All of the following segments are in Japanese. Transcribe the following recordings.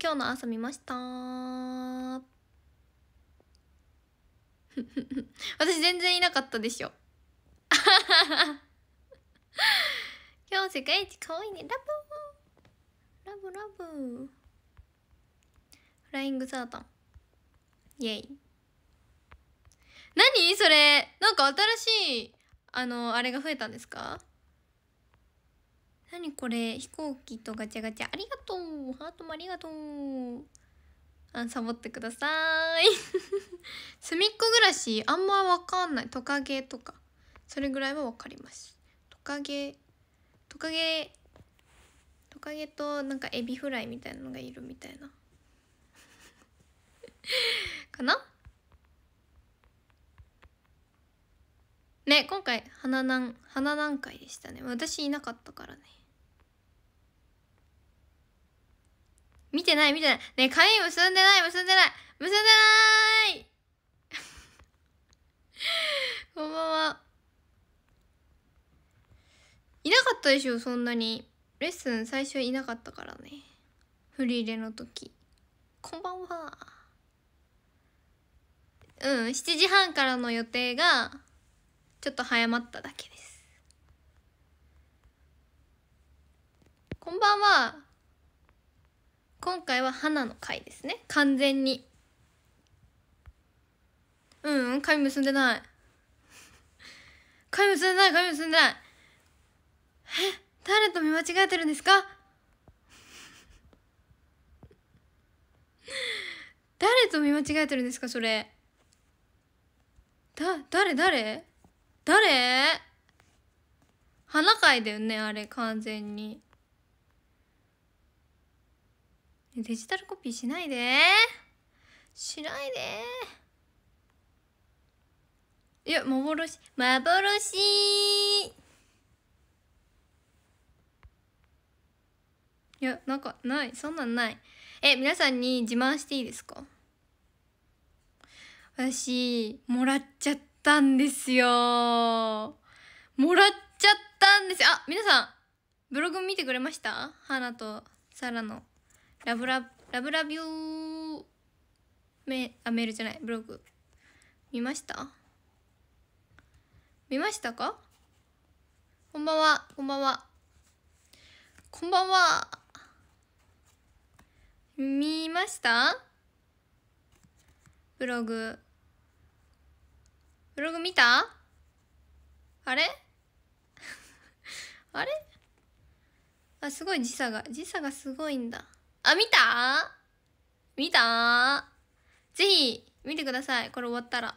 今日の朝見ました 私全然いなかったでしょ 今日世界一可愛いねラブラブラブフライングサータンイェイ何それなんか新しいあのあれが増えたんですか何これ飛行機とガチャガチャありがとうハートもありがとうあサボってください 隅っこ暮らしあんまわかんないトカゲとかそれぐらいはわかりますトカゲトカゲトカゲとなんかエビフライみたいなのがいるみたいな かなね今回花なん花なんでしたね私いなかったからね見てない見てない。ねえ、髪結んでない結んでない結んでない こんばんは。いなかったでしょ、そんなに。レッスン最初いなかったからね。振り入れの時。こんばんは。うん、7時半からの予定が、ちょっと早まっただけです。こんばんは。今回は花の回ですね完全にうんうん髪結んでない髪結んでない髪結んでないえ誰と見間違えてるんですか誰と見間違えてるんですかそれだ誰誰誰花会だよねあれ完全に。デジタルコピーしないでしないでいや幻幻いやなんかないそんなんないえ皆さんに自慢していいですか私もらっちゃったんですよもらっちゃったんですあ皆さんブログ見てくれました花とサラのラブラ、ラブラビューメ、あ、メールじゃない、ブログ。見ました見ましたかこんばんは、こんばんは。こんばんは。見ましたブログ。ブログ見たあれ あれあ、すごい時差が、時差がすごいんだ。あ、見た見たぜひ、見てください。これ終わったら。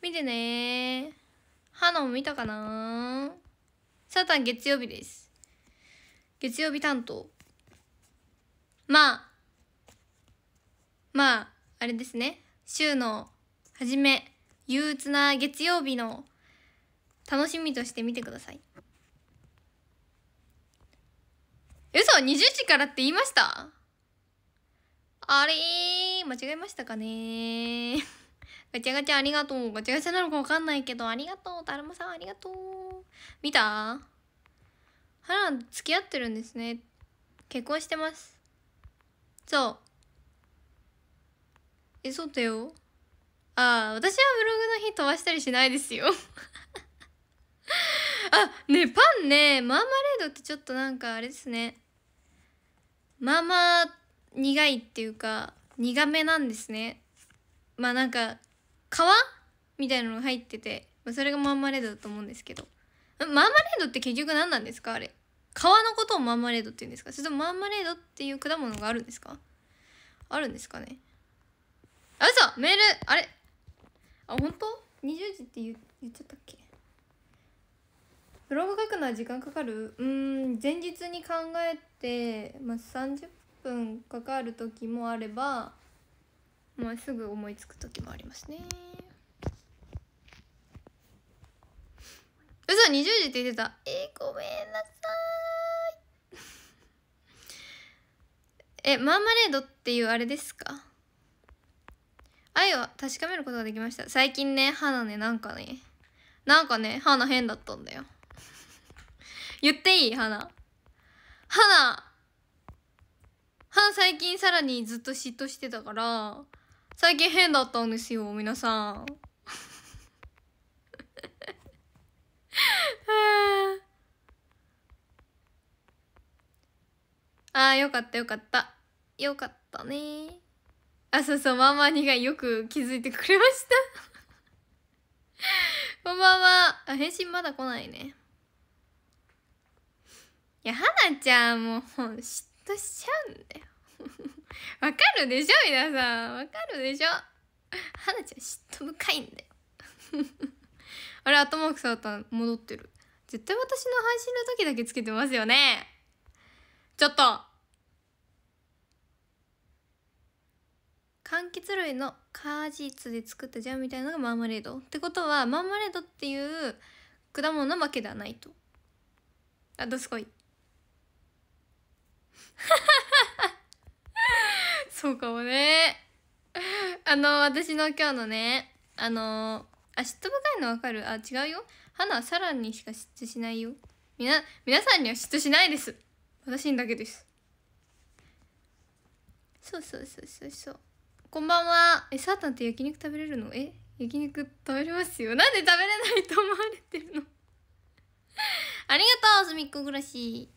見てねナも見たかなサタン月曜日です。月曜日担当。まあ、まあ、あれですね。週の初め、憂鬱な月曜日の楽しみとして見てください。嘘 !20 時からって言いましたあれ間違えましたかね ガチャガチャありがとう。ガチャガチャなのかわかんないけど、ありがとう。だるまさんありがとう。見たハラ付き合ってるんですね。結婚してます。そう。え、そうだよ。ああ、私はブログの日飛ばしたりしないですよあねパンねマーマレードってちょっとなんかあれですねまあまあ苦いっていうか苦めなんですねまあなんか皮みたいなのが入ってて、まあ、それがマーマレードだと思うんですけどマーマレードって結局何なんですかあれ皮のことをマーマレードって言うんですかそれともマーマレードっていう果物があるんですかあるんですかねあ嘘メールあれあ本当20時って言言っちゃったっけブログ書くのは時間かかるうん前日に考えて、まあ、30分かかる時もあれば、もうすぐ思いつく時もありますね嘘20時って言ってたえー、ごめんなさい えマーマレードっていうあれですか愛を確かめることができました最近ね歯のねなんかねなんかね歯の変だったんだよ言っていい花花花最近さらにずっと嫉妬してたから最近変だったんですよ皆さん ああよかったよかったよかったねあそうそうママにがよく気づいてくれましたこんばんはあ返信まだ来ないねいや、はなちゃんもう嫉妬しちゃうんだよ。わかるでしょ皆さん。わかるでしょはなちゃん嫉妬深いんだよ。あれ、頭腐さった戻ってる。絶対私の配信の時だけつけてますよね。ちょっと柑橘類の果実で作ったジャムみたいなのがマーマレードってことはマーマレードっていう果物なわけではないとあどすこい そうかもね。あの、私の今日のね、あのー、あ、嫉妬深いのわかるあ、違うよ。花はサラにしか嫉妬しないよ。みな、皆さんには嫉妬しないです。私にだけです。そうそうそうそうそう。こんばんは。え、サータンって焼肉食べれるのえ焼肉食べれますよ。なんで食べれないと思われてるの ありがとう、すみっこ暮らし。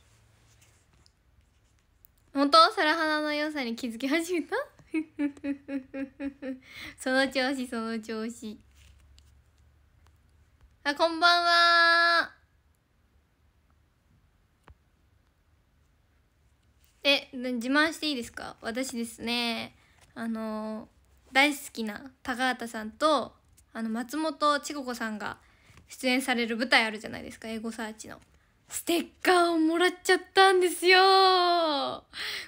本当サラハナの良さに気づき始めた その調子その調子あこんばんはえ自慢していいですか私ですねあの大好きな高畑さんとあの松本千子子さんが出演される舞台あるじゃないですかエゴサーチの。ステッカーをもらっちゃったんですよ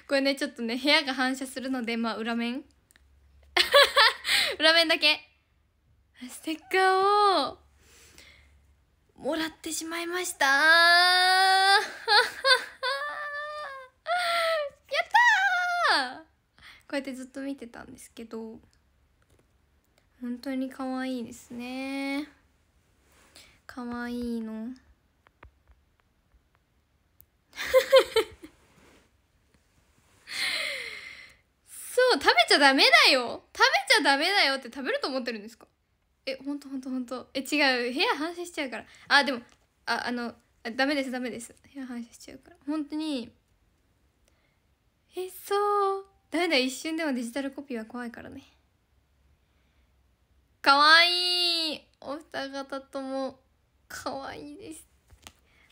これね、ちょっとね、部屋が反射するので、まあ、裏面 裏面だけ。ステッカーを、もらってしまいました やったこうやってずっと見てたんですけど、本当に可愛いですね。可愛いの。そう食べちゃダメだよ食べちゃダメだよって食べると思ってるんですかえほんとほんとほんとえ違う部屋反省しちゃうからあでもああのあダメですダメです部屋反省しちゃうから本当にえそうダメだ一瞬でもデジタルコピーは怖いからねかわいいお二方ともかわいいです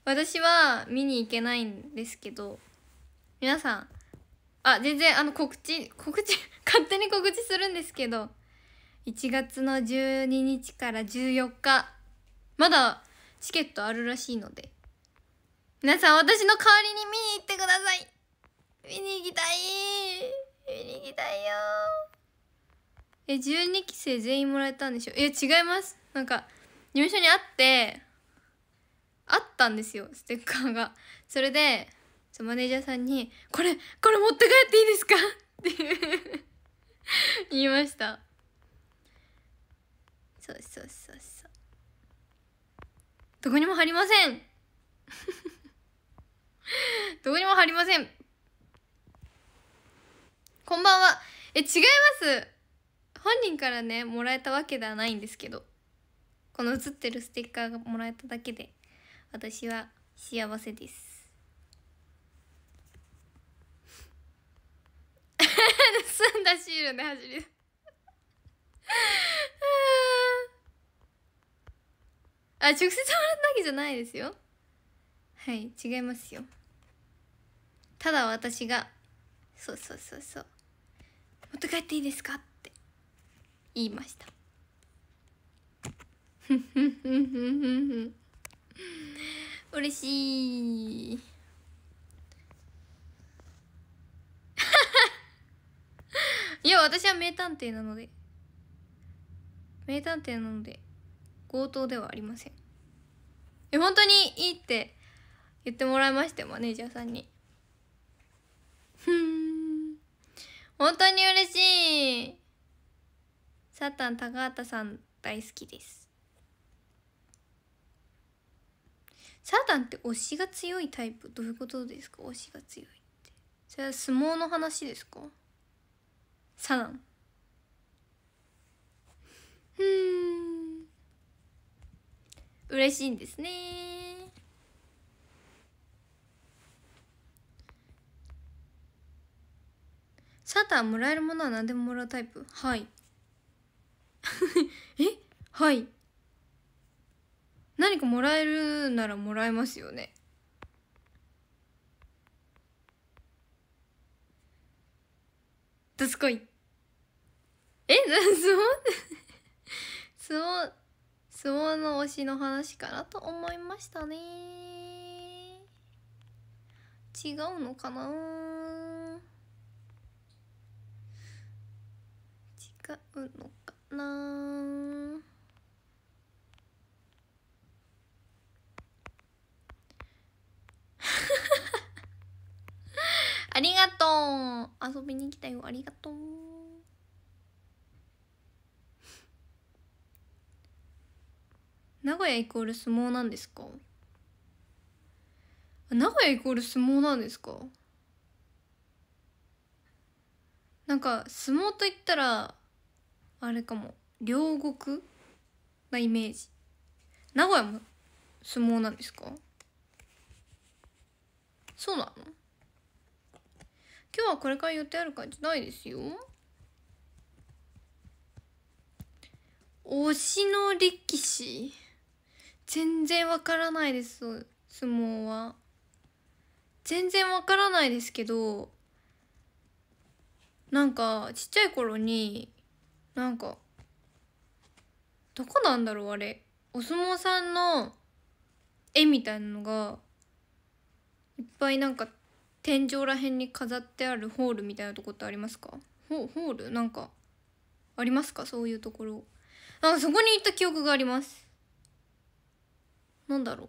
私は見に行けないんですけど皆さんあ全然あの告知告知 勝手に告知するんですけど1月の12日から14日まだチケットあるらしいので皆さん私の代わりに見に行ってください見に行きたい見に行きたいよえ12期生全員もらえたんでしょいや違いますなんか事務所に会ってあったんですよステッカーがそれでマネージャーさんに「これこれ持って帰っていいですか? 」って言いましたそうそうそうそうどこにも貼りません どこにも貼りませんこんばんはえ違います本人からねもらえたわけではないんですけどこの写ってるステッカーがもらえただけで私は幸せです 盗んだシールで走り あ直接もらったわけじゃないですよはい違いますよただ私がそうそうそうそう持って帰っていいですかって言いましたふんふんふんふんふんふん嬉しいいや私は名探偵なので名探偵なので強盗ではありませんえ本当にいいって言ってもらいましてマネージャーさんにふん本当に嬉しいサタン高畑さん大好きですサータンって推しが強いタイプどういうことですか推しが強いってそれは相撲の話ですかサダンうん嬉しいんですねサータンもらえるものは何でももらうタイプはい えはい何かもらえるならもらえますよねどすこいえ相撲相撲相撲の推しの話かなと思いましたね違うのかな違うのかなありがとう遊びに来たよありがとう名古屋イコール相撲なんですか名古屋イコール相撲なんですかなんか相撲といったらあれかも両国なイメージ名古屋も相撲なんですかそうなの今日はこれから予定ある感じないですよ推しの力士全然わからないです相撲は全然わからないですけどなんかちっちゃい頃になんかどこなんだろうあれお相撲さんの絵みたいなのがいっぱいなんか天井ら辺に飾ってあるホールみたいなとこってありますかホホールなんかありますかそういうところなんかそこに行った記憶がありますなんだろ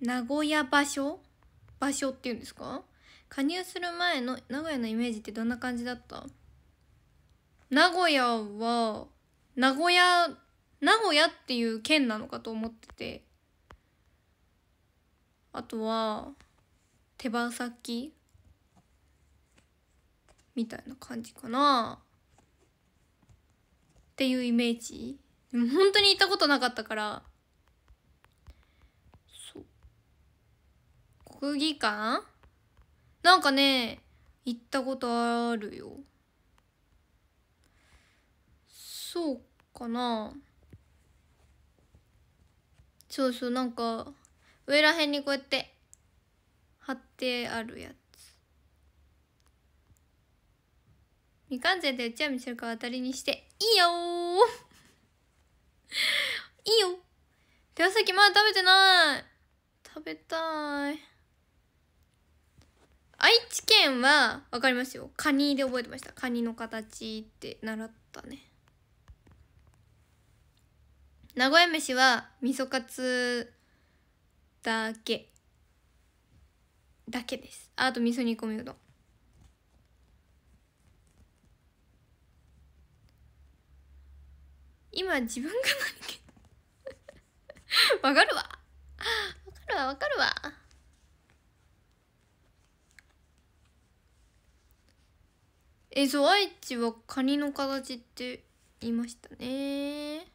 う名古屋場所場所っていうんですか加入する前の名古屋のイメージってどんな感じだった名古屋は名古屋名古屋っていう県なのかと思っててあとは手羽先みたいな感じかなっていうイメージでも本当に行ったことなかったからそう国技館なんかね行ったことあるよそうかなそうそうなんか上らへんにこうやって貼ってあるやつ未完全でうちわ見せるか当たりにしていいよ いいよ手羽先まだ食べてない食べたい愛知県は分かりますよカニで覚えてましたカニの形って習ったね名古屋飯は味噌カツだけだけですあと味噌煮込みうどん今自分が わかるわわかるわわかるわえそう愛知はカニの形って言いましたね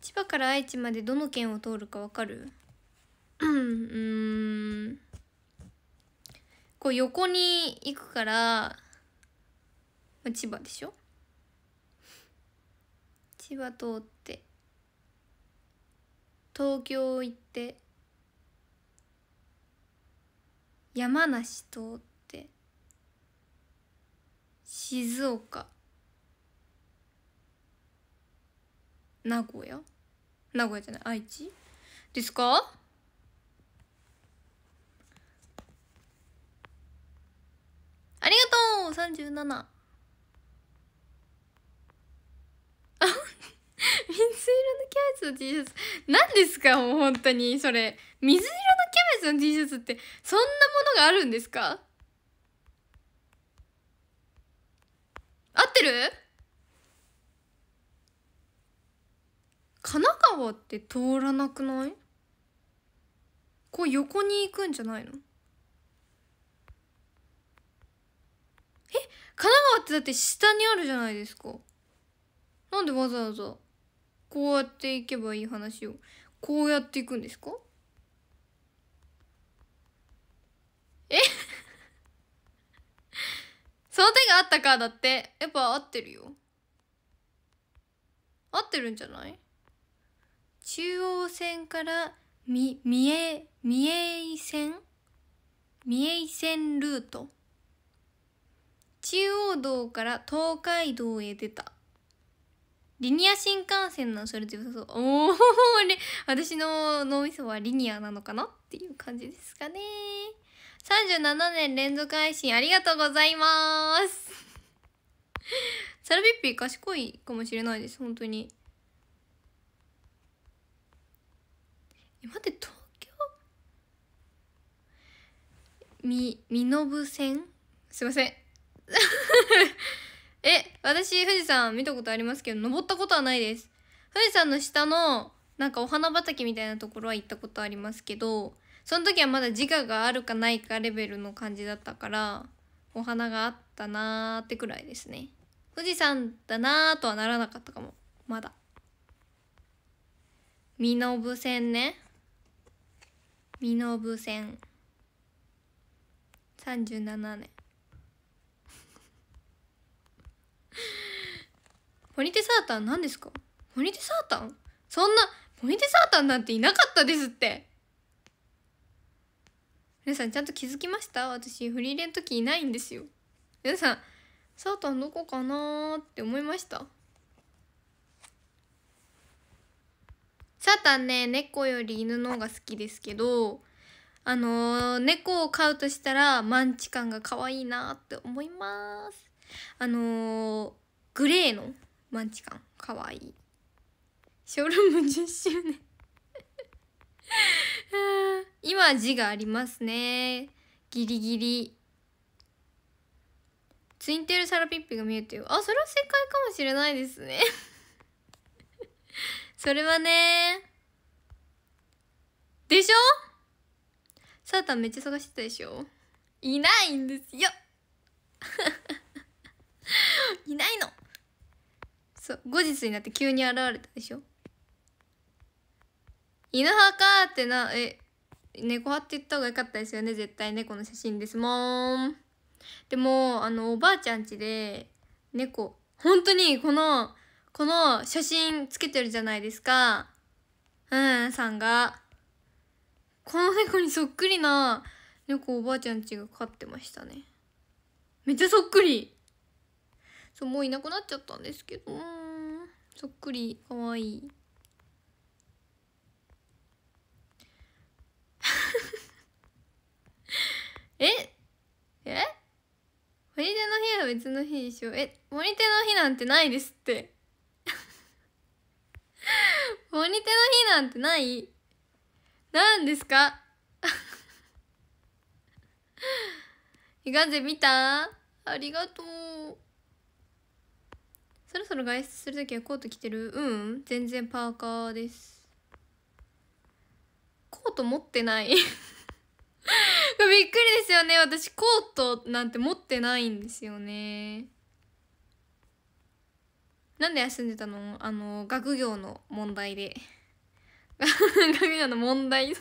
千葉から愛知までどの県を通るかわかるうんこう横に行くから千葉でしょ千葉通って東京行って山梨通って静岡名古屋名古屋じゃない愛知ですかありがとう !37! あ 水色のキャベツの T シャツ何ですかもう本当にそれ水色のキャベツの T シャツってそんなものがあるんですか合ってる神奈川って通らなくないこう横に行くんじゃないの神奈川ってだって下にあるじゃないですか。なんでわざわざ、こうやって行けばいい話を、こうやって行くんですかえ その手があったかだって。やっぱ合ってるよ。合ってるんじゃない中央線からみ、三重、三重線三重線ルート中央道から東海道へ出たリニア新幹線のそれで良さそうおお私の脳みそはリニアなのかなっていう感じですかね37年連続配信ありがとうございますサルビッピー賢いかもしれないです本当にえ待って東京み身延線すいません え私富士山見たことありますけど登ったことはないです富士山の下のなんかお花畑みたいなところは行ったことありますけどその時はまだ自我があるかないかレベルの感じだったからお花があったなーってくらいですね富士山だなーとはならなかったかもまだ身延線ね身延線37年ポ ニテサータン何ですかポニテサータンそんな、ポニテサータンなんていなかったですって。皆さんちゃんと気づきました私フリーレン時いないんですよ。皆さん、サータンどこかなって思いましたサータンね、猫より犬の方が好きですけど、あのー、猫を飼うとしたらマンチカンが可愛いなって思います。あのー、グレーのマンチカンかわいいショールーム10周年 今字がありますねギリギリツインテールサラピッピが見えてるあそれは正解かもしれないですね それはねでしょサータンめっちゃ探してたでしょいないんですよ いないのそう後日になって急に現れたでしょ犬派かってなえ猫派って言った方が良かったですよね絶対猫の写真ですもんでもあのおばあちゃん家で猫本当にこのこの写真つけてるじゃないですかうんさんがこの猫にそっくりな猫おばあちゃん家が飼ってましたねめっちゃそっくりそうもういなくなっちゃったんですけどそっくりかわいい ええ森手の日は別の日でしょえ森手の日なんてないですって 森手の日なんてないなんですかイガぜ見たありがとう。そろそろ外出するときはコート着てるうん、全然パーカーです。コート持ってないびっくりですよね。私コートなんて持ってないんですよね。なんで休んでたのあの、学業の問題で。学業の問題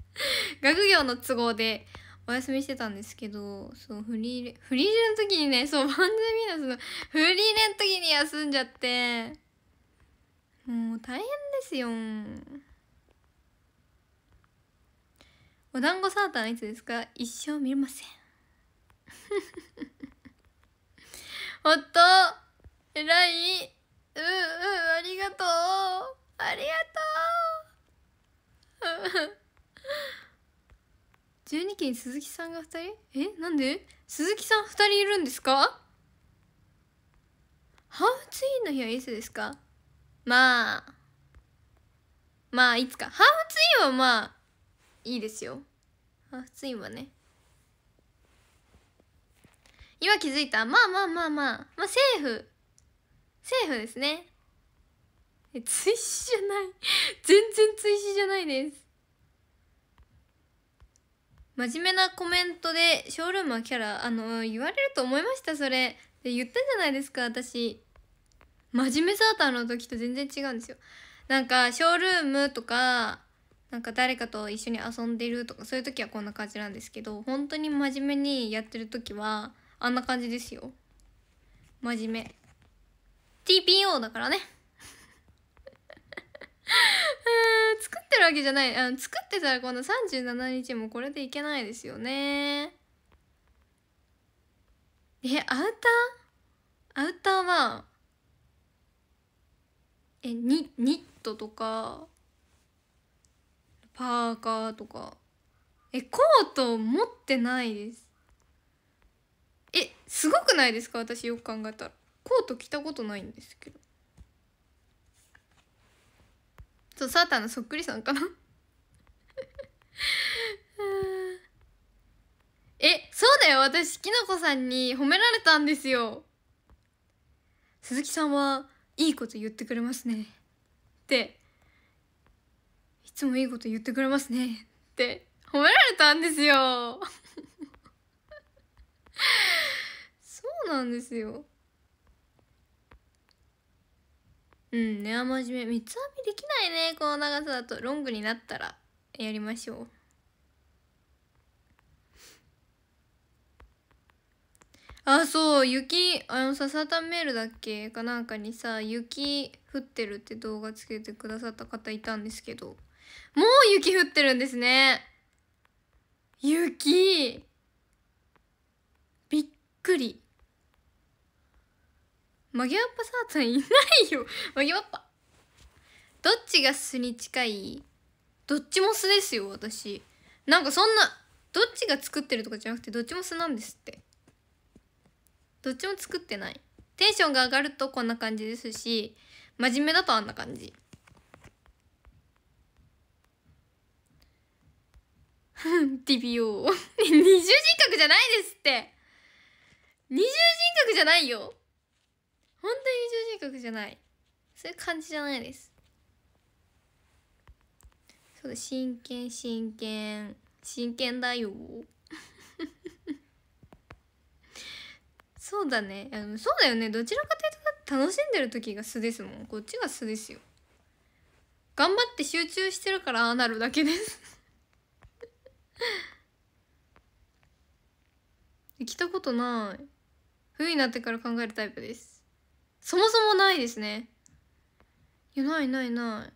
学業の都合でお休みしてたんですけど、そう、フリーレ、フリーレの時にね、そう、番組のその、フリーレの時に休んじゃって、もう大変ですよ。お団子サータンいつですか一生見れません。おっと、偉い。うんうん、ありがとう。ありがとう。12期に鈴木さんが2人えなんで鈴木さん2人いるんですかハーフツインの日はいつですかまあまあいつかハーフツインはまあいいですよハーフツインはね今気づいたまあまあまあまあまあセーフセーフですねえ追試じゃない 全然追試じゃないです真面目なコメントでショールームはキャラあの言われると思いましたそれで言ったじゃないですか私真面目サーターの時と全然違うんですよなんかショールームとかなんか誰かと一緒に遊んでるとかそういう時はこんな感じなんですけど本当に真面目にやってる時はあんな感じですよ真面目 TPO だからね作ってるわけじゃないあの作ってたらこの37日もこれでいけないですよねえアウターアウターはえニニットとかパーカーとかえコート持ってないですえすごくないですか私よく考えたらコート着たことないんですけどそうサータンのそっくりさんかな えそうだよ私きなこさんに褒められたんですよ鈴木さんはいいこと言ってくれますねっていつもいいこと言ってくれますねって褒められたんですよ そうなんですようん根は真面目三つ編みできないねこの長さだとロングになったらやりましょうあそう雪あのささたメールだっけかなんかにさ雪降ってるって動画つけてくださった方いたんですけどもう雪降ってるんですね雪びっくりマギワッパサータンいないよマ ギワッパどっちが素に近いどっちも素ですよ私なんかそんなどっちが作ってるとかじゃなくてどっちも素なんですってどっちも作ってないテンションが上がるとこんな感じですし真面目だとあんな感じ TPO 二重人格じゃないですって二重人格じゃないよ本当に二人格じゃないそういう感じじゃないですそうだ真剣真剣真剣だよそうだねあのそうだよねどちらかというと楽しんでる時が素ですもんこっちが素ですよ頑張って集中してるからああなるだけです来 たことない冬になってから考えるタイプですそもそもないですねいやないないな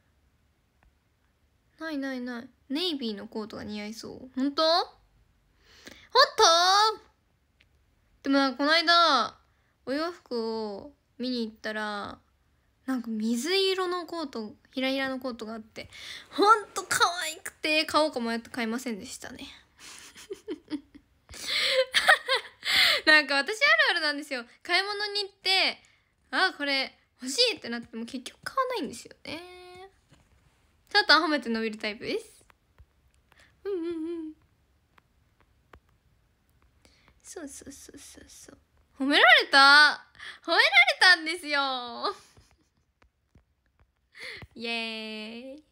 いないないないネイビーのコートが似合いそう本当本当でもなんかこの間お洋服を見に行ったらなんか水色のコートひらひらのコートがあってほんと可愛くて買おうか迷って買いませんでしたね なんか私あるあるなんですよ買い物に行ってあこれ欲しいってなっても結局買わないんですよねちょっと褒めて伸びるタイプですうんうんうんそうそうそうそうそう褒められた褒められたんですよイエーイ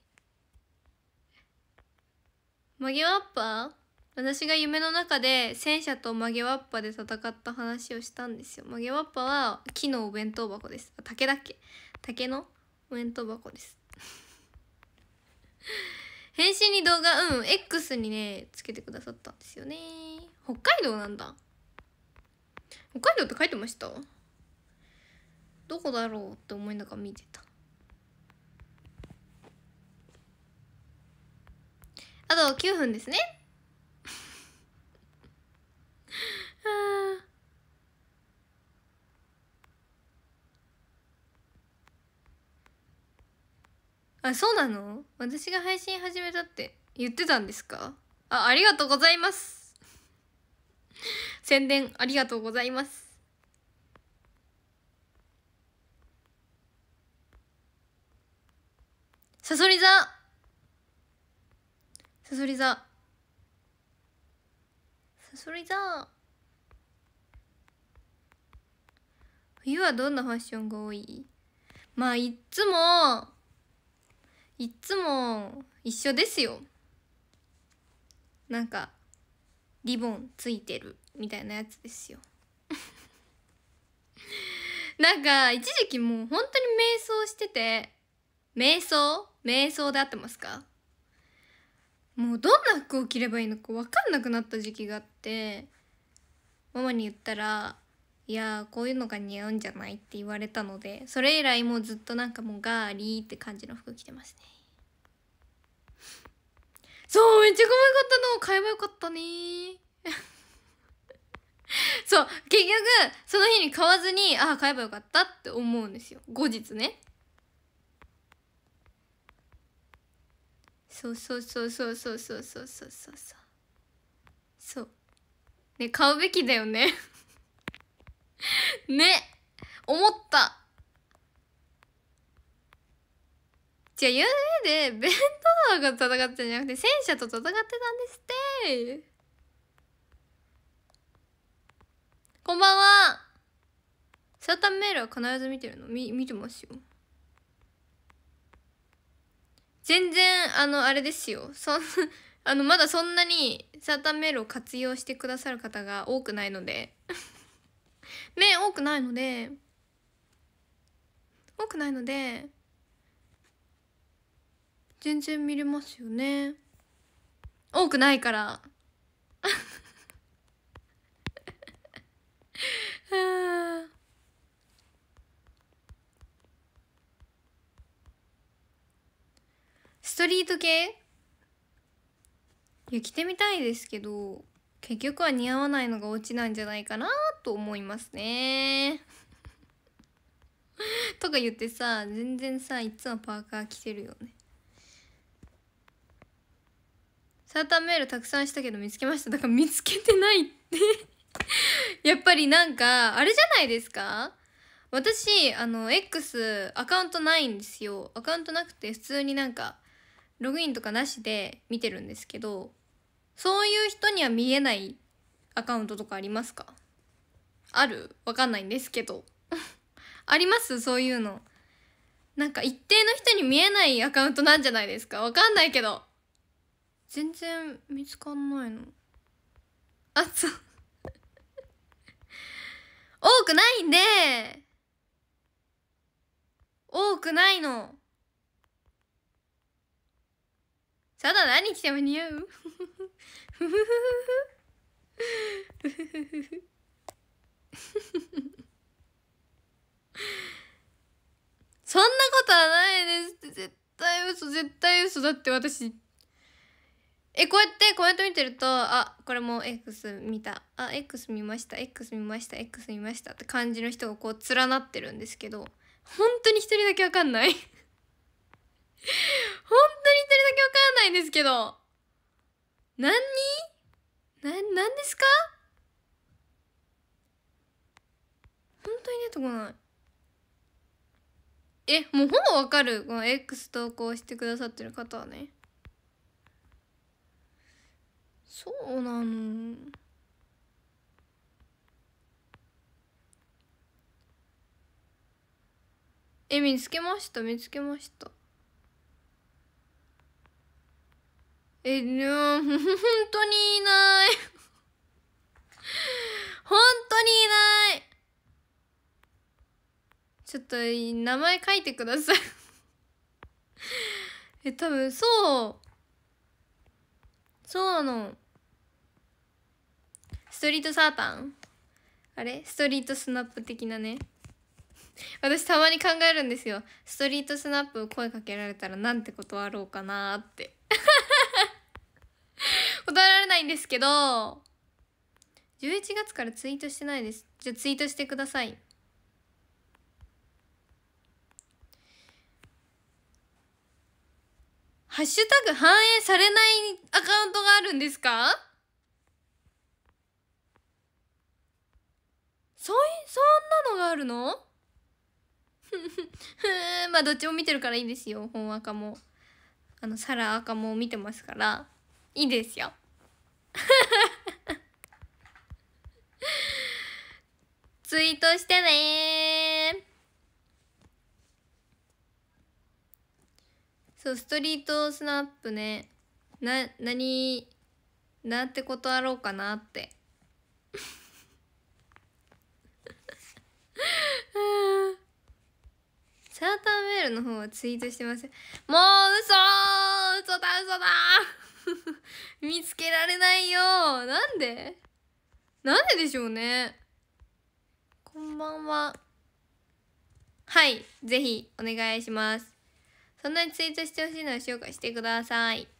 曲げわっぱ私が夢の中で戦車と曲げわっぱで戦った話をしたんですよ曲げわっぱは木のお弁当箱です竹だっけ竹のお弁当箱です 返信に動画うん X にねつけてくださったんですよね北海道なんだ北海道って書いてましたどこだろうって思いながら見てたあと9分ですねあそうなの私が配信始めたって言ってたんですかあありがとうございます宣伝ありがとうございますさそり座さそり座さそり座冬はどんなファッションが多いまあいっつもいっつも一緒ですよなんかリボンついてるみたいなやつですよ なんか一時期もう本当に瞑想してて瞑想瞑想で合ってますかもうどんな服を着ればいいのか分かんなくなった時期があってママに言ったらいやこういうのが似合うんじゃないって言われたのでそれ以来もうずっとなんかもうガーリーって感じの服着てますねそうめっちゃ可愛かったの買えばよかったねそう結局その日に買わずにああ買えばよかったって思うんですよ後日ねそうそうそうそうそうそうそうそうそうそうね買うべきだよねね思った違う UA でベントドが戦ってんじゃなくて戦車と戦ってたんですってこんばんはサータンメールは必ず見てるの見見てますよ全然あのあれですよそん あのまだそんなにサータンメールを活用してくださる方が多くないのでね多くないので多くないので全然見れますよね多くないから ストリート系いや着てみたいですけど結局は似合わないのがオチなんじゃないかなと思いますね とか言ってさ全然さいつもパーカー着てるよねサーターメールたくさんしたけど見つけましただから見つけてないって やっぱりなんかあれじゃないですか私あの X アカウントないんですよアカウントなくて普通になんかログインとかなしで見てるんですけどそういう人には見えないアカウントとかありますかあるわかんないんですけど ありますそういうのなんか一定の人に見えないアカウントなんじゃないですかわかんないけど全然見つかんないのあそう 多くないんで多くないのただ何着ても似合うふふふふふふふふ そんなことはないですって絶対嘘絶対嘘だって私えこうやってコメント見てるとあこれも X 見たあ X 見ました X 見ました X 見ましたって感じの人がこう連なってるんですけど本当に一人だけわかんない 本当に一人だけわかんないんですけど何な、何ですか出てこないえもうほぼわかるこの X 投稿してくださってる方はねそうなのえ見つけました見つけましたえほん本当にいない 本当にいないちょっと名前書いてください え多分そうそうなのストリートサータンあれストリートスナップ的なね 私たまに考えるんですよストリートスナップ声かけられたらなんて断ろうかなって 答えられないんですけど11月からツイートしてないですじゃあツイートしてくださいハッシュタグ反映されないアカウントがあるんですかそい、そんなのがあるの まあどっちも見てるからいいですよ。本赤も。あの、サラ赤も見てますから。いいですよ。ツイートしてねそうストリートスナップねな何なんてことあろうかなってサ ーターメールの方はツイートしてませんもう嘘嘘だ嘘だ 見つけられないよなんでなんででしょうねこんばんははいぜひお願いしますそんなにツイートしてほしいのら紹介してください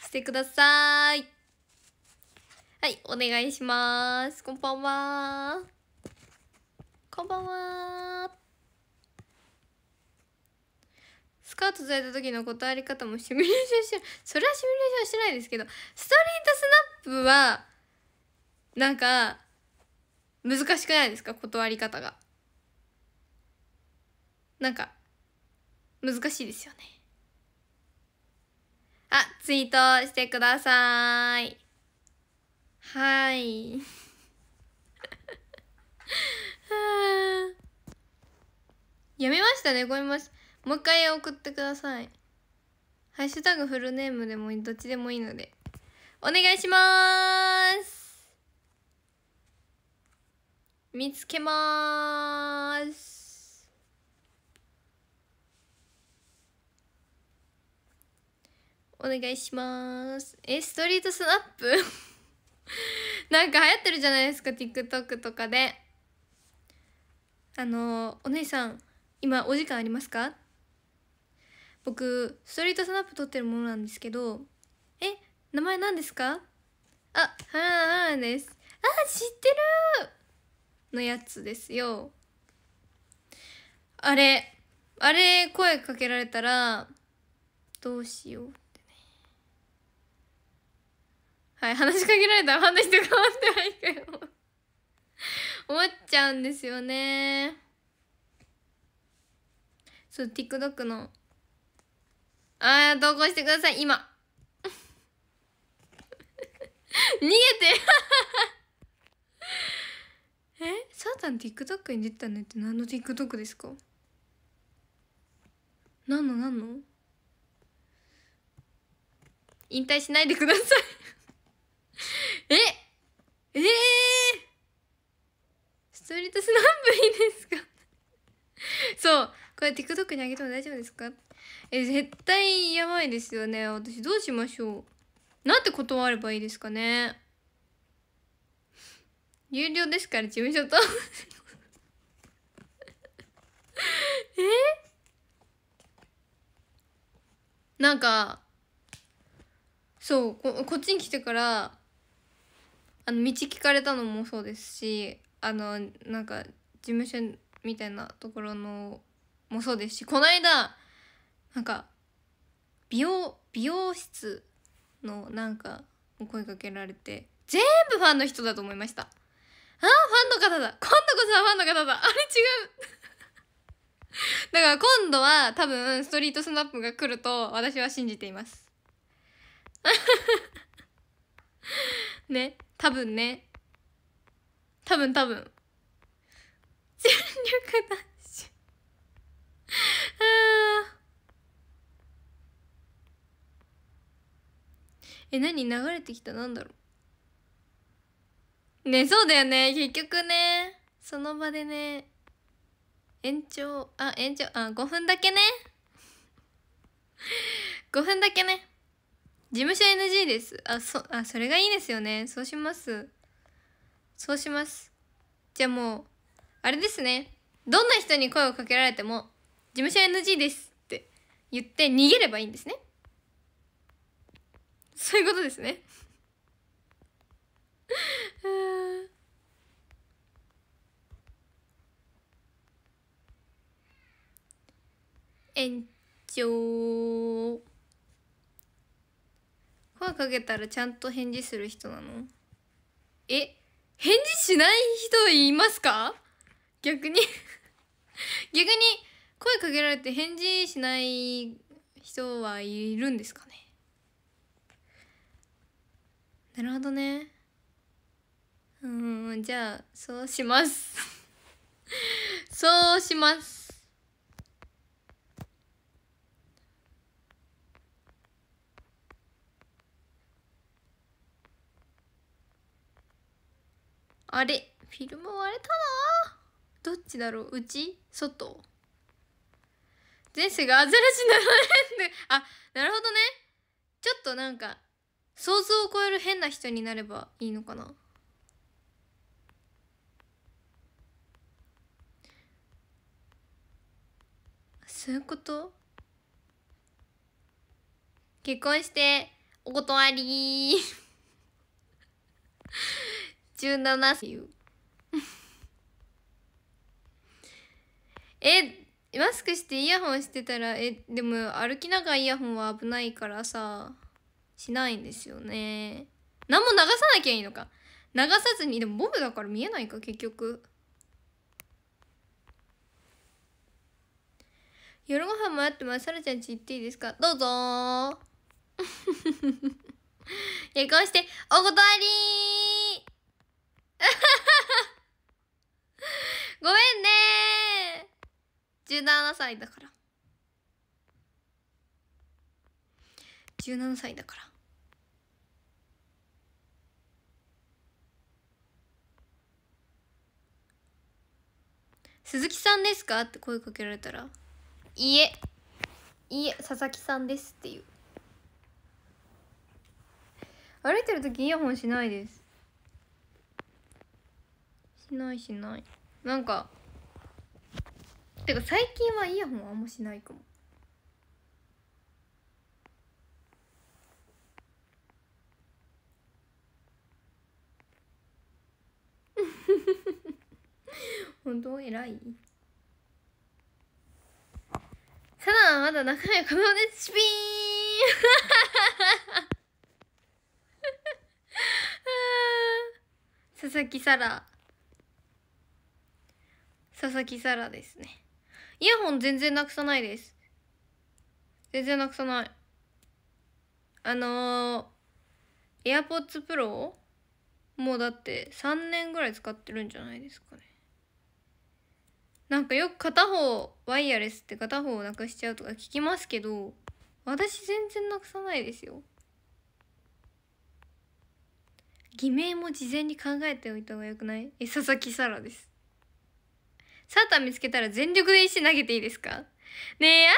してくださいはいお願いしますこんばんはこんばんはスカートされた時の断り方もシミュレーションしてる。それはシミュレーションしてないですけどストリートスナップはなんか難しくないですか断り方がなんか難しいですよねあツイートしてくださいはいやめ ましたねごめんなさもう一回送ってくださいハッシュタグフルネームでもどっちでもいいのでお願いします見つけますお願いしますえストリートスナップ なんか流行ってるじゃないですか TikTok とかであのお姉さん今お時間ありますか僕ストリートスナップ撮ってるものなんですけどえ名前何ですかあはあはらですあ知ってるのやつですよあれあれ声かけられたらどうしようはい話しかけられたらファンの人ってないくよ思っちゃうんですよねそう TikTok のああ投稿してください今 逃げて えサータン TikTok に出たのって何の TikTok ですか何の何の引退しないでくださいえええー、ストリートスナップいいですか そうこれ TikTok にあげても大丈夫ですかえ絶対やばいですよね私どうしましょうなんて断ればいいですかね有料ですから事務所と えなんかそうここっちに来てからあの道聞かれたのもそうですしあのなんか事務所みたいなところのもそうですしこの間なんか美容美容室のなんか声かけられて全部ファンの人だと思いましたあファンの方だ今度こそはファンの方だあれ違う だから今度は多分ストリートスナップが来ると私は信じています ね多分ね多分多分全力ダッシュあえ何流れてきたなんだろうねそうだよね結局ねその場でね延長あ延長あ5分だけね5分だけね事務所 NG です。あ、そ、あ、それがいいですよね。そうします。そうします。じゃあもう、あれですね。どんな人に声をかけられても、事務所 NG ですって言って逃げればいいんですね。そういうことですね。延長。声かけたらちゃんと返事する人なのえ返事しない人いますか逆に 逆に声かけられて返事しない人はいるんですかねなるほどねうんじゃあそうします そうしますあれフィルム割れたなどっちだろううち外前世がアザラシなんであなるほどねちょっとなんか想像を超える変な人になればいいのかなそういうこと結婚してお断り十七っていうえマスクしてイヤホンしてたらえでも歩きながらイヤホンは危ないからさしないんですよね何も流さなきゃいいのか流さずにでもボブだから見えないか結局夜ご飯もあってますさらちゃんち行っていいですかどうぞー結婚してお断り ごめんね17歳だから17歳だから鈴木さんですかって声かけられたら「いえいえ佐々木さんです」っていう歩いてる時イヤホンしないですしないしないなんかてか最近はイヤホンあんましないかも 本当偉いサダンまだ仲良く可能ですシピーン 佐々木サラ佐々木サラですねイヤホン全然なくさないです全然なくさないあのー、AirPods Pro もうだって3年ぐらい使ってるんじゃないですかねなんかよく片方ワイヤレスって片方なくしちゃうとか聞きますけど私全然なくさないですよ偽名も事前に考えておいた方がよくないえ佐々木サラですサータン見つけたら全力で石投げていいですかねえ、あ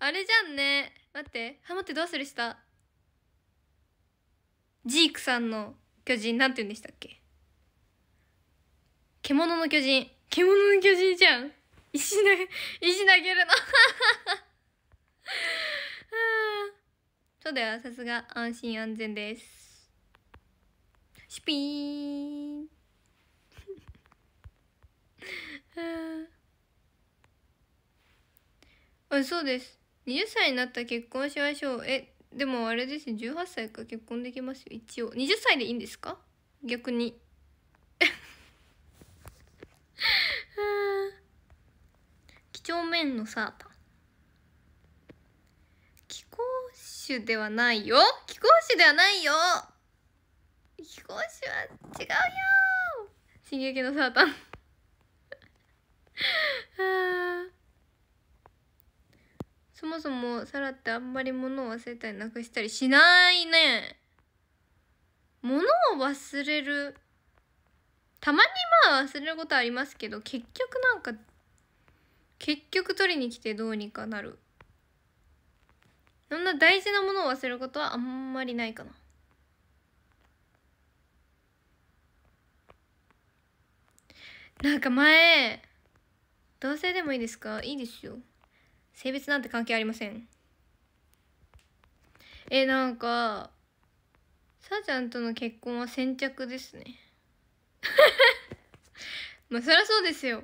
ああれじゃんね。待って。ハマって、どうするしたジークさんの巨人、なんて言うんでしたっけ獣の巨人。獣の巨人じゃん。石投げ、石投げるの そうだよ、さすが安心安全です。シュピーン。あそうです20歳になったら結婚しましょうえでもあれですね18歳か結婚できますよ一応20歳でいいんですか逆に几帳 面のサータ貴公子ではないよ貴公子ではないよ貴公子は違うよ進撃のサータンそもそもサラってあんまり物を忘れたりなくしたりしないね物を忘れるたまにまあ忘れることありますけど結局なんか結局取りに来てどうにかなるそんな大事なものを忘れることはあんまりないかななんか前男性でもいいですかいいですよ。性別なんて関係ありません。え、なんか、さあちゃんとの結婚は先着ですね。まあ、そりゃそうですよ。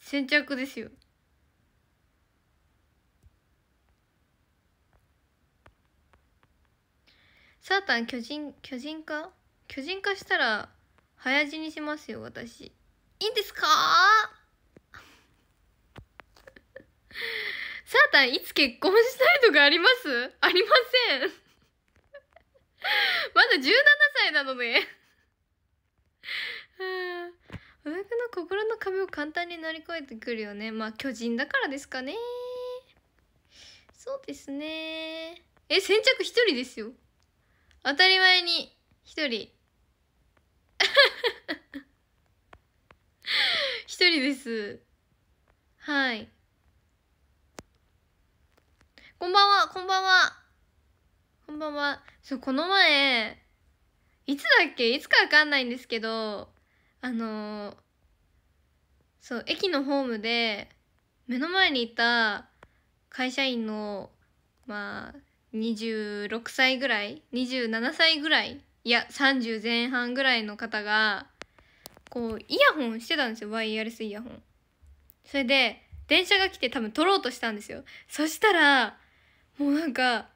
先着ですよ。サータン巨人、巨人化巨人化したら、早死にしますよ、私。いいんですか サータンいつ結婚したいとかあります ありません まだ17歳なので。小田君の心の壁を簡単に乗り越えてくるよねまあ巨人だからですかねそうですねえ先着1人ですよ当たり前に1人1人ですはいこんばんは、こんばんは。こんばんは。そう、この前、いつだっけいつかわかんないんですけど、あのー、そう、駅のホームで、目の前にいた会社員の、まあ、26歳ぐらい ?27 歳ぐらいいや、30前半ぐらいの方が、こう、イヤホンしてたんですよ。ワイヤレスイヤホン。それで、電車が来て多分撮ろうとしたんですよ。そしたら、もうなんか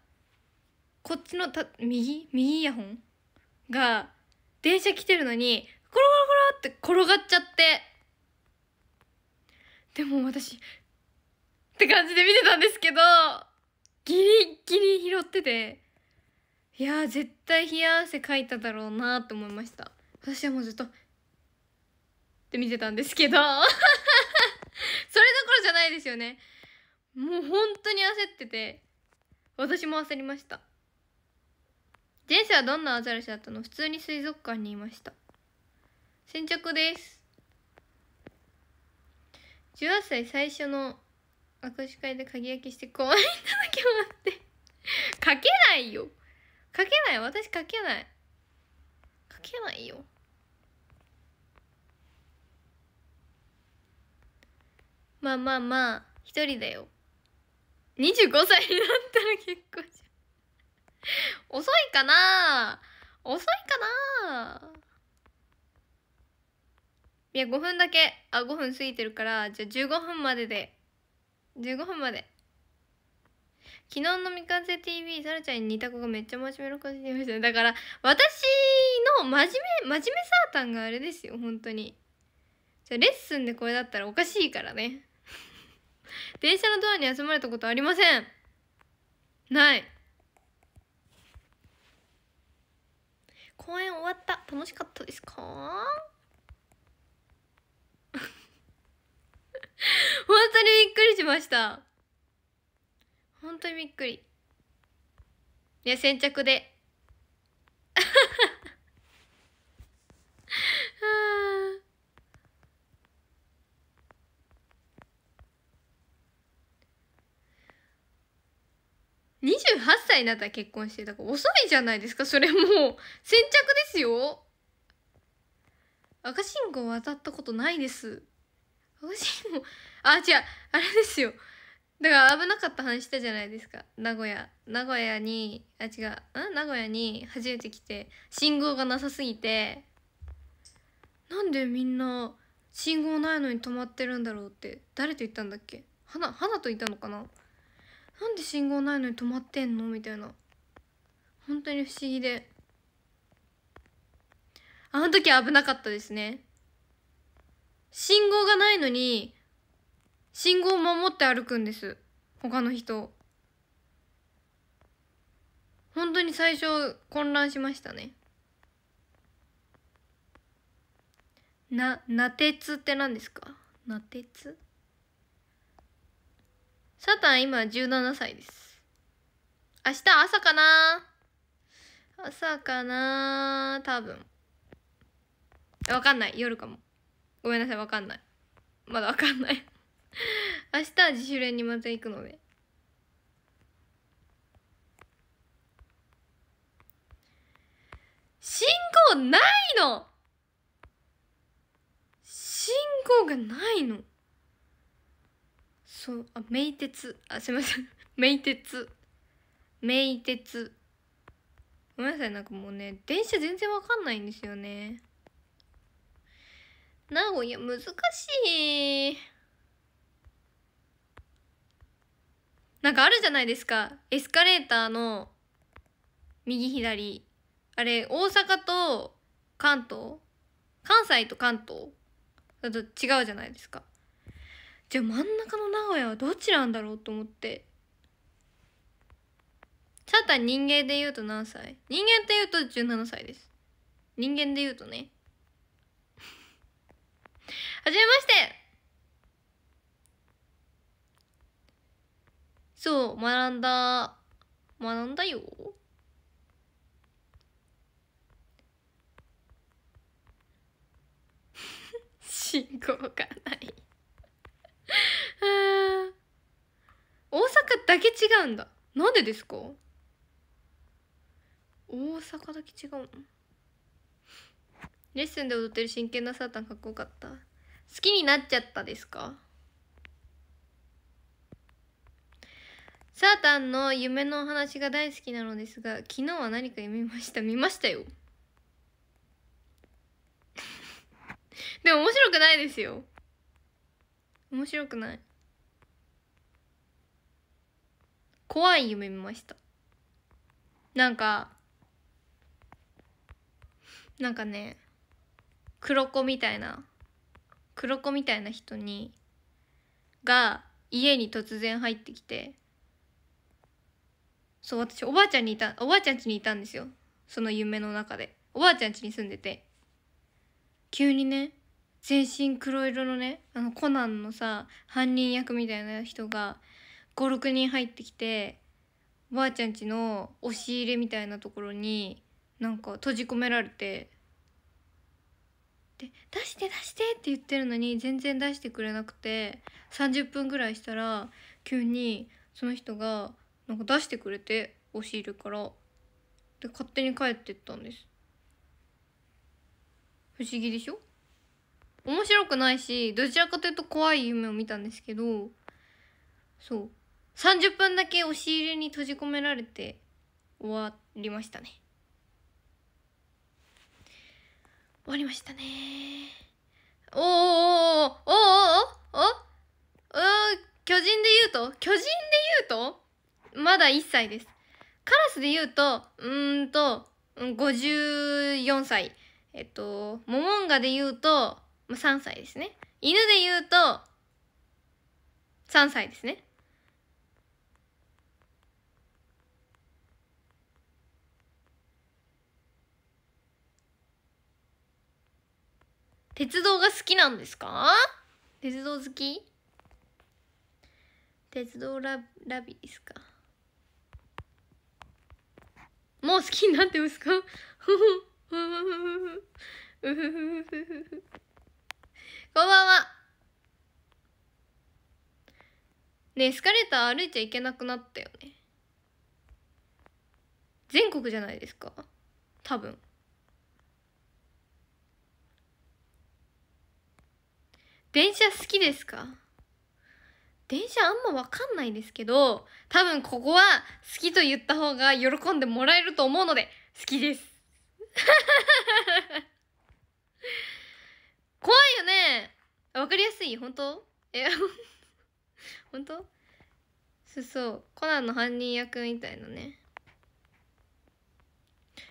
こっちのた右右イヤホンが電車来てるのにコロコロコロって転がっちゃってでも私って感じで見てたんですけどギリギリ拾ってていや絶対冷や汗かいただろうなと思いました私はもうずっとって見てたんですけど それどころじゃないですよねもう本当に焦ってて私も焦りました前世はどんなアザラシだったの普通に水族館にいました先着です18歳最初の握手会で鍵開けして公いただけまって書けないよ書けない私書けない書けないよまあまあまあ一人だよ25歳になったら結婚遅いかな遅いかないや、5分だけ。あ、5分過ぎてるから、じゃあ15分までで。15分まで。昨日の未完成 TV、さらちゃんに似た子がめっちゃ真面目な感じでましたね。だから、私の真面目、真面目サータンがあれですよ、本当に。じゃレッスンでこれだったらおかしいからね。電車のドアに休まれたことありませんない公演終わった楽しかったですか 本当にびっくりしました本当にびっくりいや先着で歳になったら結婚して、たから遅いじゃないですか、それもう。先着ですよ赤信号渡ったことないです。赤信号、あ、違う、あれですよ。だから危なかった話したじゃないですか。名古屋。名古屋に、あ、違う、ん名古屋に初めて来て、信号がなさすぎて、なんでみんな信号ないのに止まってるんだろうって、誰と言ったんだっけ花、花といたのかななんで信号ないのに止まってんのみたいな本当に不思議であの時は危なかったですね信号がないのに信号を守って歩くんです他の人本当に最初混乱しましたねな、な鉄って何ですかな鉄サタン今17歳です。明日朝かな朝かな多分。わかんない。夜かも。ごめんなさい。わかんない。まだわかんない明日は自主練にまた行くので。信号ないの信号がないのそうあ名鉄あすいません名鉄名鉄ごめんなさいなんかもうね電車全然わかんないんですよね名古屋難しいなんかあるじゃないですかエスカレーターの右左あれ大阪と関東関西と関東だと違うじゃないですかじゃあ真ん中の名古屋はどっちなんだろうと思ってサータ人間で言うと何歳人間で言うと17歳です人間で言うとねはじめましてそう学んだ学んだよ 信行がない 大阪だけ違うんだなんでですか大阪だけ違うレッスンで踊ってる真剣なサータンかっこよかった好きになっちゃったですかサータンの夢のお話が大好きなのですが昨日は何か読みました見ましたよでも面白くないですよ面白くない怖い夢見ましたなんかなんかね黒子みたいな黒子みたいな人にが家に突然入ってきてそう私おばあちゃんにいたおばあちゃん家にいたんですよその夢の中でおばあちゃん家に住んでて急にね全身黒色のねあのコナンのさ犯人役みたいな人が56人入ってきておばあちゃんちの押し入れみたいなところになんか閉じ込められてで「出して出して」って言ってるのに全然出してくれなくて30分ぐらいしたら急にその人がなんか出してくれて押し入れからで勝手に帰ってったんです不思議でしょ面白くないしどちらかというと怖い夢を見たんですけどそう30分だけ押し入れに閉じ込められて終わりましたね終わりましたねおーおーおーおーおーおお巨人で言うと巨人で言うとまだ1歳ですカラスで言うとうんと54歳えっとモモンガで言うとまあ、3歳ですね犬で言うと3歳ですね鉄道が好きなんですか鉄道好き鉄道ララビですかもう好きになってますかうふふふふふふふふふこんばんは。ねエスカレーター歩いちゃいけなくなったよね。全国じゃないですか多分。電車好きですか電車あんま分かんないですけど多分ここは好きと言った方が喜んでもらえると思うので好きです怖いよねわかりやすい本当え 本当そうそうコナンの犯人役みたいなね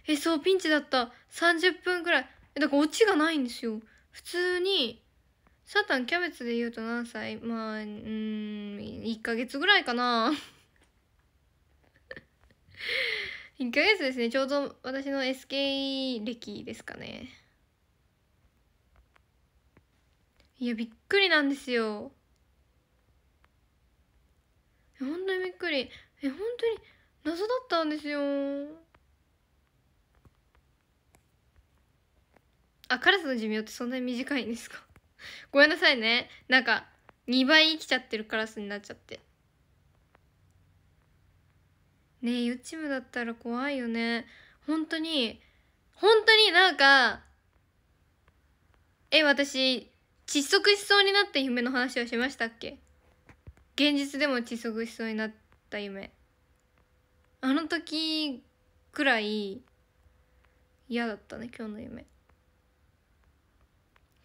えそうピンチだった30分ぐらいだからオチがないんですよ普通にサタンキャベツで言うと何歳まあうん1ヶ月ぐらいかな1 ヶ月ですねちょうど私の SK 歴ですかねいやびっくりなんですよ本当にびっくりえ本当に謎だったんですよあカラスの寿命ってそんなに短いんですか ごめんなさいねなんか2倍生きちゃってるカラスになっちゃってねえユッチムだったら怖いよね本当に本当になんかえ私窒息しそうになった夢の話をしましたっけ現実でも窒息しそうになった夢あの時くらい嫌だったね今日の夢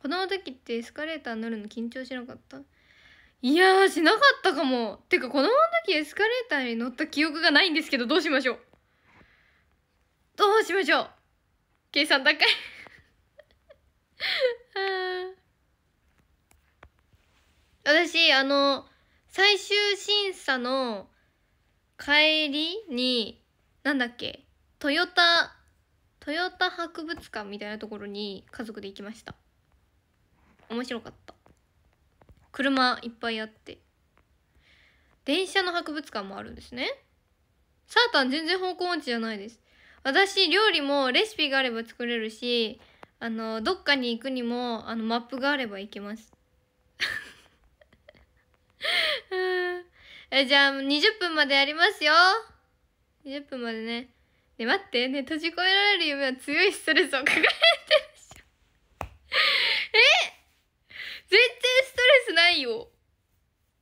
子供の時ってエスカレーター乗るの緊張しなかったいやしなかったかもてか子供の時エスカレーターに乗った記憶がないんですけどどうしましょうどうしましょう計算高いああ 私、あの、最終審査の帰りに、なんだっけ、トヨタ、トヨタ博物館みたいなところに家族で行きました。面白かった。車いっぱいあって。電車の博物館もあるんですね。サータン全然方向音痴じゃないです。私、料理もレシピがあれば作れるし、あの、どっかに行くにも、あの、マップがあれば行けます。え、じゃあ、20分までやりますよ。20分までね。ね、待って。ね、閉じ込められる夢は強いストレスを抱えてるでしょ。え全然ストレスないよ。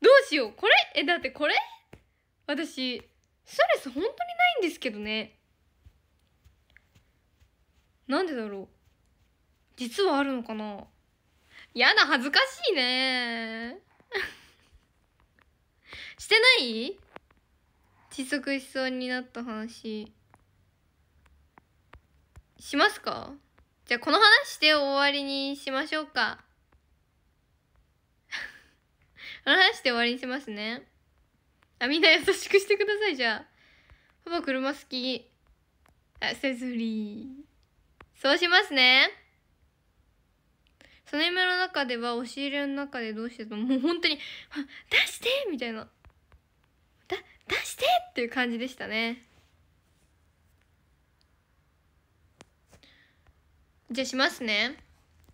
どうしよう。これえ、だってこれ私、ストレス本当にないんですけどね。なんでだろう。実はあるのかなやだ、恥ずかしいね。してない窒息しそうになった話しますかじゃあこの話で終わりにしましょうか 話して終わりにしますねあみんな優しくしてくださいじゃあパパ車好きあセズリーそうしますねその夢の中では押し入れの中でどうしてたもう本当に「出して!」みたいな出してっていう感じでしたねじゃあしますね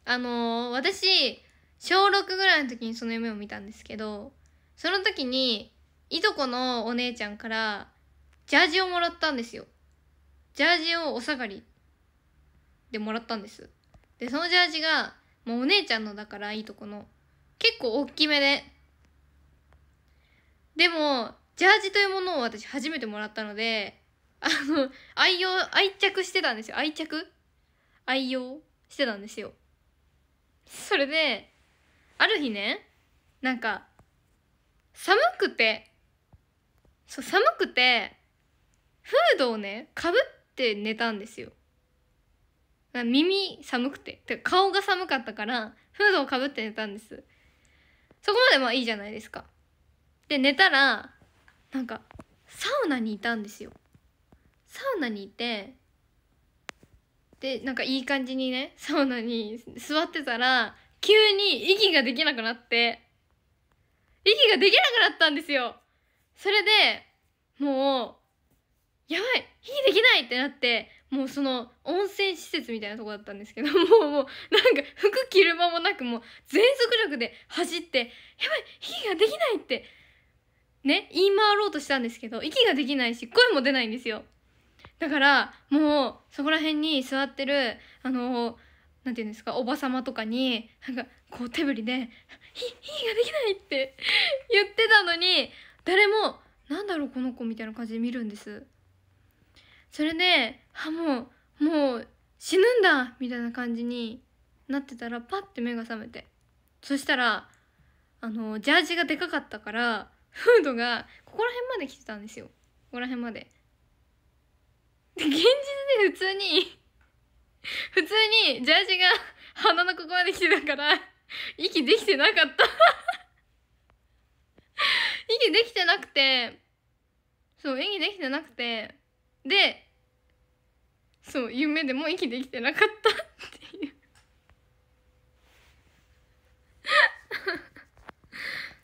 あのー、私小6ぐらいの時にその夢を見たんですけどその時にいとこのお姉ちゃんからジャージをもらったんですよジャージをお下がりでもらったんですでそのジャージがもうお姉ちゃんのだからいいとこの結構大きめででもジャージというものを私初めてもらったので、あの、愛用、愛着してたんですよ。愛着愛用してたんですよ。それで、ある日ね、なんか、寒くて、そう、寒くて、フードをね、かぶって寝たんですよ。耳寒くて。て顔が寒かったから、フードをかぶって寝たんです。そこまでまあいいじゃないですか。で、寝たら、なんかサウナにいたんですよサウナにいてでなんかいい感じにねサウナに座ってたら急に息ができなくなって息ができなくなったんですよそれでもうやばい息できないってなってもうその温泉施設みたいなとこだったんですけど もうもうなんか服着る間もなくもう全速力で走ってやばい息ができないってね、言い回ろうとしたんですけど、息ができないし、声も出ないんですよ。だから、もう、そこら辺に座ってる、あの、なんて言うんですか、おば様とかに、なんか、こう手振りで、ひ、ができないって 言ってたのに、誰も、なんだろう、この子みたいな感じで見るんです。それで、あ、もう、もう、死ぬんだみたいな感じになってたら、パッて目が覚めて。そしたら、あの、ジャージがでかかったから、フードがここら辺まで来てたんですよここら辺までで現実で普通に普通にジャージが鼻のここまで来てたから息できてなかった息できてなくてそう演技できてなくてでそう夢でも息できてなかったっていう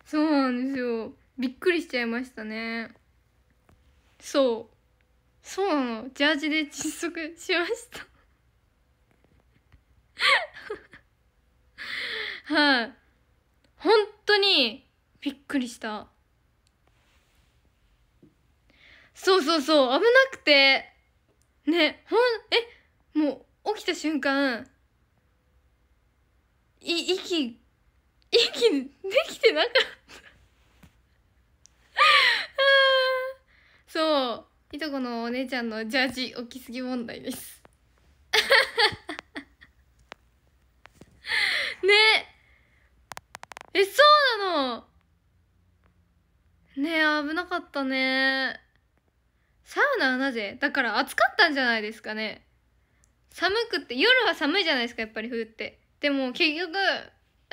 そうなんですよびっくりしちゃいましたねそうそうなのジャージで窒息しました はい、あ、本当にびっくりしたそうそうそう危なくてねほんえもう起きた瞬間い息息できてなかった そういとこのお姉ちゃんのジャージ置きすぎ問題です ねえそうなのねえ危なかったねサウナはなぜだから暑かったんじゃないですかね寒くって夜は寒いじゃないですかやっぱり冬ってでも結局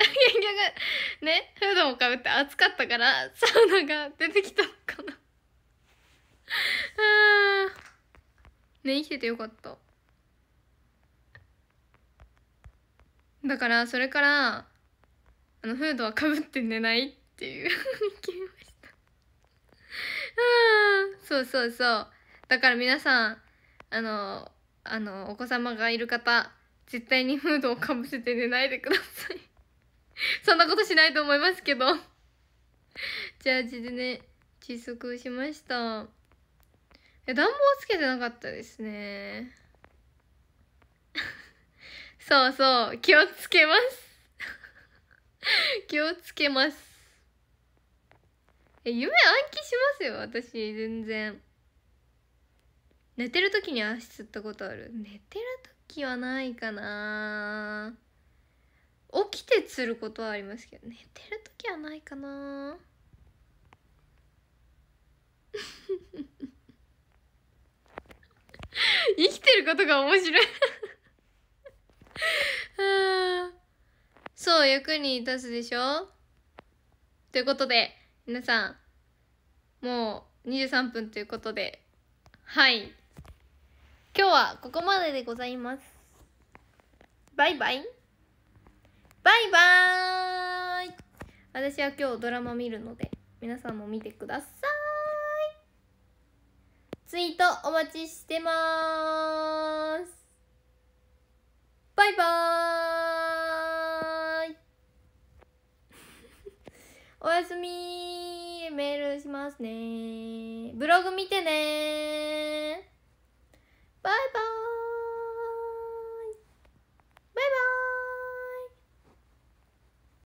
結局ねフードもかぶって暑かったからサウナが出てきたのかなあね生きててよかっただからそれからあのフードはかぶって寝ないっていう決めましたあそうそうそうだから皆さんあのあのお子様がいる方絶対にフードをかぶせて寝ないでください そんなことしないと思いますけどジャージでね、窒息しました。え、暖房つけてなかったですね。そうそう、気をつけます 気をつけます。え、夢暗記しますよ、私、全然。寝てる時に足つったことある寝てる時はないかなぁ。起きて釣ることはありますけど寝てる時はないかな生きてることが面白いはあ、そう役に立つでしょということで皆さんもう23分ということではい今日はここまででございますバイバイバイバーイ私は今日ドラマ見るので皆さんも見てくださいツイートお待ちしてますバイバーイ おやすみメールしますねブログ見てねバイバーイバイバーイ